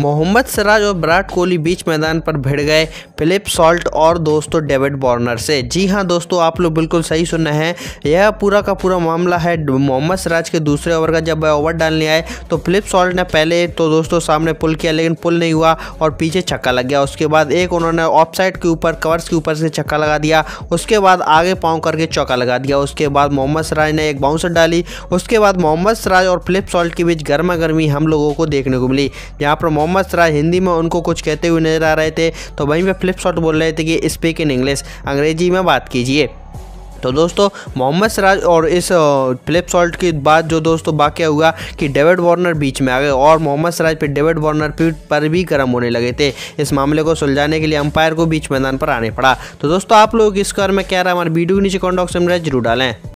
मोहम्मद सराज और विराट कोहली बीच मैदान पर भिड़ गए फिलिप सॉल्ट और दोस्तों डेविड बॉर्नर से जी हाँ दोस्तों आप लोग बिल्कुल सही सुन रहे हैं यह पूरा का पूरा मामला है मोहम्मद सराज के दूसरे ओवर का जब वह ओवर डालने आए तो फिलिप सॉल्ट ने पहले तो दोस्तों सामने पुल किया लेकिन पुल नहीं हुआ और पीछे छक्का लग गया उसके बाद एक उन्होंने ऑफ साइड के ऊपर कवर्स के ऊपर से छक्का लगा दिया उसके बाद आगे पाँव करके चौका लगा दिया उसके बाद मोहम्मद सराज ने एक बाउंसर डाली उसके बाद मोहम्मद सराज और फिलिप सॉल्ट के बीच गर्मा गर्मी हम लोगों को देखने को मिली यहाँ पर मोहम्मद मोहम्मद सराज हिंदी में उनको कुछ कहते हुए नजर आ रहे थे तो वहीं पर फ्लिप बोल रहे थे कि स्पीक इन इंग्लिश अंग्रेजी में बात कीजिए तो दोस्तों मोहम्मद सराज और इस फ्लिप सॉल्ट के बाद जो दोस्तों वाक्य हुआ कि डेविड वार्नर बीच में आ गए और मोहम्मद सराज पर डेविड वार्नर पीट पर भी गर्म होने लगे थे इस मामले को सुलझाने के लिए अंपायर को बीच मैदान पर आने पड़ा तो दोस्तों आप लोग इस कार में क्या रहा हमारे वीडियो के नीचे कॉन्टॉक्स में जरूर डालें